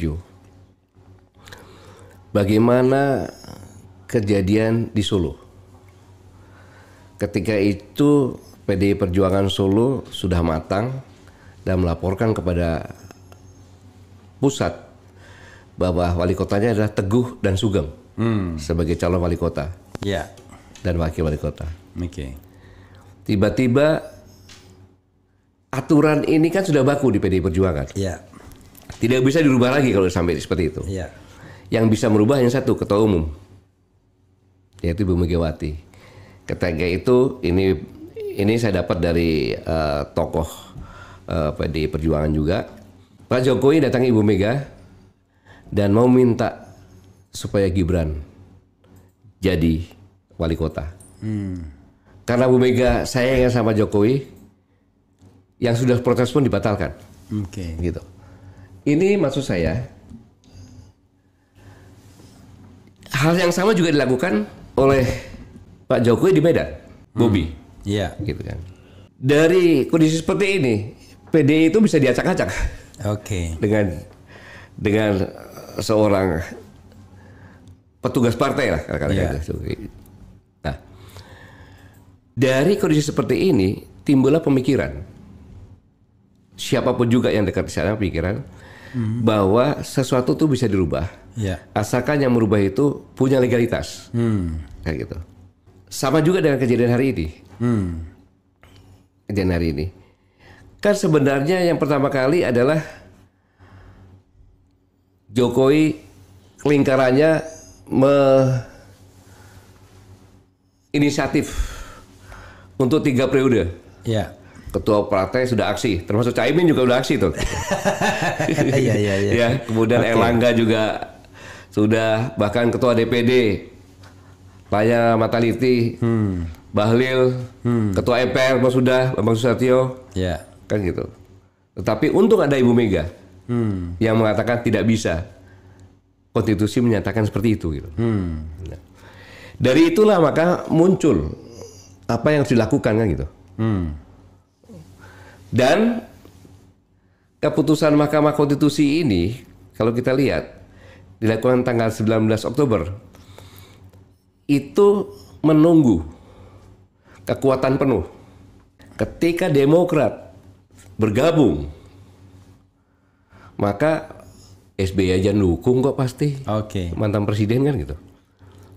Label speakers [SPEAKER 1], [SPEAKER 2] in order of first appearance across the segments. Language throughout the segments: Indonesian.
[SPEAKER 1] review. Bagaimana kejadian di Solo? Ketika itu PDI Perjuangan Solo sudah matang dan melaporkan kepada pusat bahwa wali kotanya adalah Teguh dan Sugeng hmm. sebagai calon wali kota yeah. dan wakil wali kota. Okay. Tiba-tiba aturan ini kan sudah baku di PDI Perjuangan. Yeah. Tidak bisa dirubah lagi kalau sampai seperti itu. Ya. Yang bisa merubah hanya satu ketua umum, yaitu Ibu Megawati. Ketiga itu ini ini saya dapat dari uh, tokoh uh, eh, PD Perjuangan juga. Pak Jokowi datang Ibu Mega dan mau minta supaya Gibran jadi wali kota. Hmm. Karena Bu Mega sayangnya sama Jokowi, yang sudah protes pun dibatalkan. Oke. Okay. Gitu ini maksud saya hal yang sama juga dilakukan oleh Pak Jokowi di Medan, Bobi. Hmm. Iya. Gitu kan. Dari kondisi seperti ini, PDI itu bisa diacak-acak. Oke. Okay. Dengan dengan seorang petugas partai lah kata-kata yeah. Iya. Gitu. Nah, dari kondisi seperti ini timbullah pemikiran. Siapapun juga yang dekat di sana pemikiran hmm. bahwa sesuatu tuh bisa dirubah. Yeah. Asalkan yang merubah itu punya legalitas. Hmm. kayak gitu. Sama juga dengan kejadian hari ini. Hmm. Kejadian hari ini. Kan sebenarnya yang pertama kali adalah Jokowi lingkarannya me inisiatif untuk tiga periode. Ya ketua partai sudah aksi, termasuk Caimin juga sudah aksi tuh. Iya iya iya. Ya, kemudian okay. Elangga juga sudah bahkan ketua DPD Paya Mataliti, hmm. Bahlil, hmm. ketua EPR Mas sudah Bambang Susatyo. Yeah. Kan gitu. Tetapi untung ada Ibu Mega hmm. yang mengatakan tidak bisa. Konstitusi menyatakan seperti itu gitu. Hmm. Nah. Dari itulah maka muncul apa yang harus dilakukan kan gitu. Hmm dan keputusan Mahkamah Konstitusi ini kalau kita lihat dilakukan tanggal 19 Oktober itu menunggu kekuatan penuh. Ketika Demokrat bergabung, maka SBY aja mendukung kok pasti. Oke. Okay. Mantan presiden kan gitu.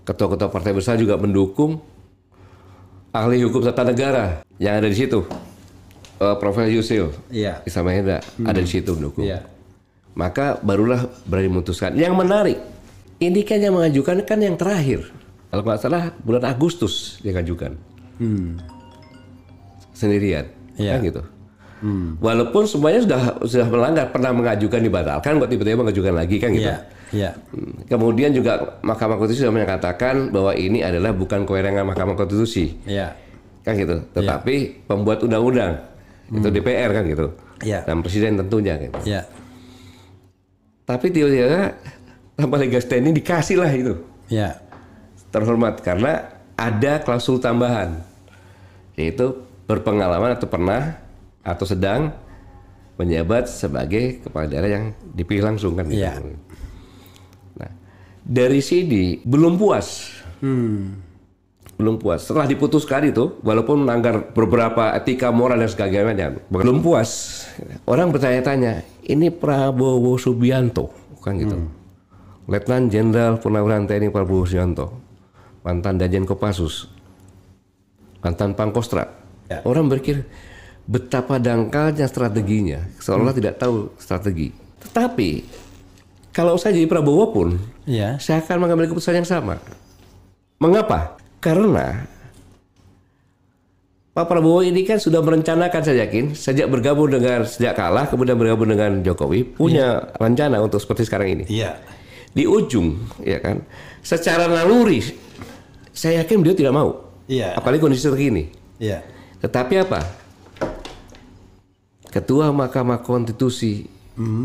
[SPEAKER 1] Ketua-ketua partai besar juga mendukung ahli hukum tata negara yang ada di situ uh, Profesor Yusil, yeah. Isa Mahendra hmm. ada di situ mendukung. Yeah. Maka barulah berani memutuskan. Yang menarik, ini kan yang mengajukan kan yang terakhir. Kalau nggak salah bulan Agustus dia mengajukan Hmm. Sendirian, yeah. kan gitu. Hmm. Walaupun semuanya sudah sudah melanggar, pernah mengajukan dibatalkan, buat tiba-tiba mengajukan lagi kan gitu. Yeah. Ya. Iya. Hmm. Kemudian juga Mahkamah Konstitusi sudah menyatakan bahwa ini adalah bukan kewenangan Mahkamah Konstitusi. Iya. Kan gitu. Iya. Tetapi ya. pembuat undang-undang hmm. itu DPR kan gitu ya. dan presiden tentunya gitu. Ya. Tapi tiba-tiba tanpa legal ini dikasih lah itu. Ya. Terhormat karena ada klausul tambahan yaitu berpengalaman atau pernah atau sedang menjabat sebagai kepala daerah yang dipilih langsung kan. Gitu. Ya. Nah, dari sini belum puas. Hmm belum puas. Setelah diputuskan itu, walaupun melanggar beberapa etika moral dan sebagainya, belum puas. Orang bertanya-tanya, ini Prabowo Subianto, bukan gitu. Hmm. Letnan Jenderal Purnawiran TNI Prabowo Subianto, mantan Dajen Kopassus, mantan Pangkostra. Ya. Orang berpikir betapa dangkalnya strateginya, seolah hmm. tidak tahu strategi. Tetapi kalau saya jadi Prabowo pun, ya. saya akan mengambil keputusan yang sama. Mengapa? Karena Pak Prabowo ini kan sudah merencanakan saya yakin sejak bergabung dengan sejak kalah kemudian bergabung dengan Jokowi punya ya. rencana untuk seperti sekarang ini. Iya. Di ujung ya kan secara naluri saya yakin beliau tidak mau. Iya. Apalagi kondisi terkini. Iya. Tetapi apa? Ketua Mahkamah Konstitusi mm.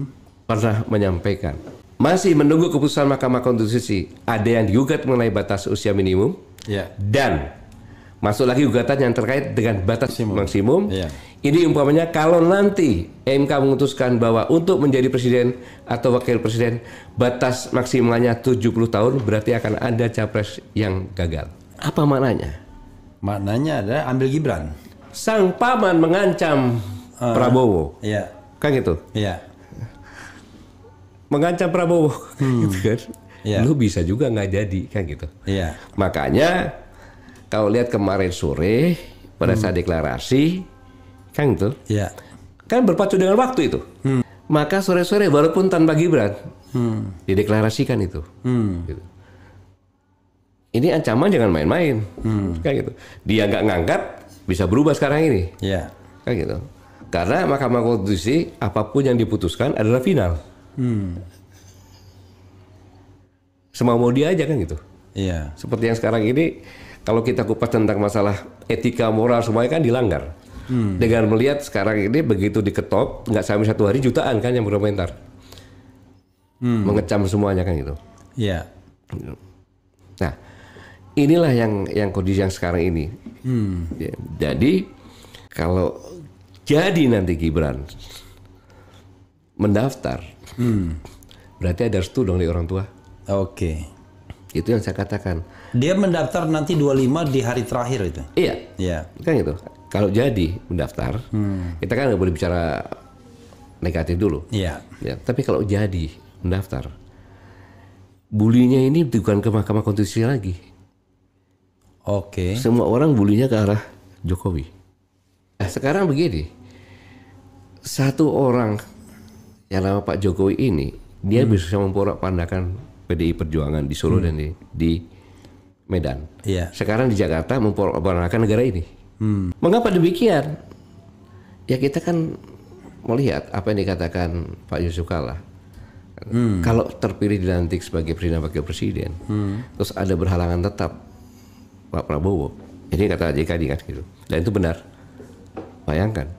[SPEAKER 1] pernah menyampaikan masih menunggu keputusan Mahkamah Konstitusi. Ada yang digugat mengenai batas usia minimum ya. dan masuk lagi gugatan yang terkait dengan batas maksimum. maksimum. Ya. Ini umpamanya kalau nanti MK memutuskan bahwa untuk menjadi presiden atau wakil presiden batas maksimalnya 70 tahun berarti akan ada capres yang gagal. Apa maknanya? Maknanya ada ambil Gibran. Sang paman mengancam uh, Prabowo. Iya. Kan gitu. Iya mengancam Prabowo hmm. gitu kan yeah. lu bisa juga nggak jadi kan gitu yeah. makanya kalau lihat kemarin sore pada hmm. saat deklarasi kan gitu yeah. kan berpacu dengan waktu itu hmm. maka sore-sore walaupun tanpa Gibran hmm. dideklarasikan itu hmm. gitu. ini ancaman jangan main-main hmm. kan gitu dia nggak ngangkat bisa berubah sekarang ini yeah. kan gitu karena Mahkamah Konstitusi apapun yang diputuskan adalah final. Hmm. Semau mau dia aja kan gitu. Iya. Seperti yang sekarang ini kalau kita kupas tentang masalah etika moral semuanya kan dilanggar. Hmm. Dengan melihat sekarang ini begitu diketop nggak sampai satu hari jutaan kan yang berkomentar. Hmm. Mengecam semuanya kan gitu. Iya. Nah, inilah yang yang kondisi yang sekarang ini. Hmm. Ya, jadi kalau jadi nanti Gibran mendaftar Hmm. Berarti ada restu dong dari orang tua. Oke. Okay. Itu yang saya katakan. Dia mendaftar nanti 25 di hari terakhir itu. Iya. Iya. Kan gitu. Kalau jadi mendaftar, hmm. kita kan nggak boleh bicara negatif dulu. Iya. Ya, tapi kalau jadi mendaftar, bulinya ini bukan ke Mahkamah Konstitusi lagi. Oke. Okay. Semua orang bulinya ke arah Jokowi. Nah, sekarang begini, satu orang yang nama Pak Jokowi ini dia hmm. bisa memporak pandakan PDI Perjuangan di Solo hmm. dan di, di Medan. Yeah. Sekarang di Jakarta memporak pandakan negara ini. Hmm. Mengapa demikian? Ya kita kan melihat apa yang dikatakan Pak Yusuf Kalla. Hmm. Kalau terpilih dilantik sebagai presiden wakil presiden, hmm. terus ada berhalangan tetap Pak Prabowo. Ini kata JK kan gitu. Dan itu benar. Bayangkan